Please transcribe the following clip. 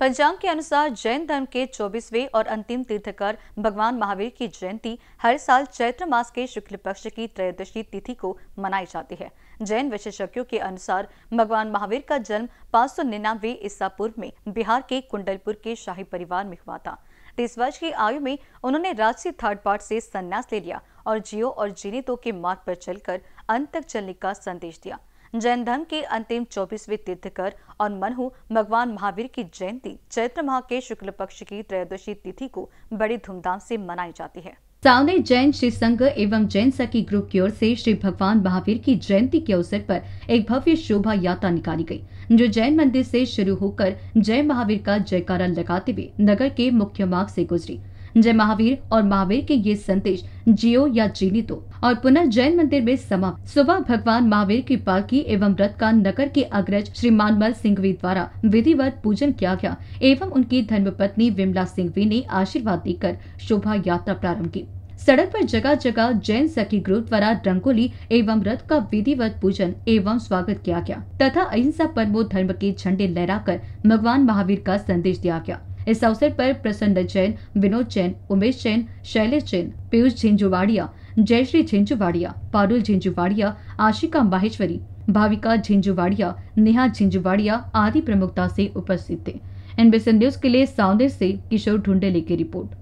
पंचांग के अनुसार जैन धर्म के 24वें और अंतिम तीर्थकर भगवान महावीर की जयंती हर साल चैत्र मास के शुक्ल पक्ष की त्रयोदशी तिथि को मनाई जाती है जैन विशेषज्ञों के अनुसार भगवान महावीर का जन्म पाँच सौ निन्यानवे ईसा पूर्व में बिहार के कुंडलपुर के शाही परिवार में हुआ था तीस वर्ष की आयु में उन्होंने राजसी थर्ड पार्ट से संन्यास ले लिया और जियो और जीने तो के मार्ग पर चलकर अंत तक चलने का संदेश दिया जैन धर्म के अंतिम चौबीसवें तीर्थकर और मनहु भगवान महावीर की जयंती चैत्र माह के शुक्ल पक्ष की त्रयोदशी तिथि को बड़ी धूमधाम से मनाई जाती है सावने जैन श्री संघ एवं जैन सखी ग्रुप की ओर से श्री भगवान महावीर की जयंती के अवसर पर एक भव्य शोभा यात्रा निकाली गई जो जैन मंदिर से शुरू होकर जय महावीर का जयकारा लगाते हुए नगर के मुख्य मार्ग से गुजरी जय महावीर और महावीर के ये संदेश जियो या जीनी दो तो। और पुनः जैन मंदिर में समाप्त सुबह भगवान महावीर की पालकी एवं रथ का नगर के अग्रज श्री मानमल सिंघवी द्वारा विधिवत पूजन किया गया एवं उनकी धर्मपत्नी विमला सिंघवी ने आशीर्वाद देकर शोभा यात्रा प्रारंभ की सड़क पर जगह जगह जैन सखी ग्रुप द्वारा रंगोली एवं रथ का विधिवत पूजन एवं स्वागत किया गया तथा अहिंसा परमो धर्म के झंडे लहराकर भगवान महावीर का संदेश दिया गया इस अवसर पर प्रसन्न जैन विनोद जैन उमेश जैन शैलेश जैन पीयूष झिंझुवाड़िया जयश्री झिंझुवाड़िया पारुल झिंझुवाड़िया आशिका माहेश्वरी भाविका झिंझुवाड़िया नेहा झिंझुवाड़िया आदि प्रमुखता से उपस्थित थे एनबीसी न्यूज के लिए साउंडेज से किशोर ढूंढेले की रिपोर्ट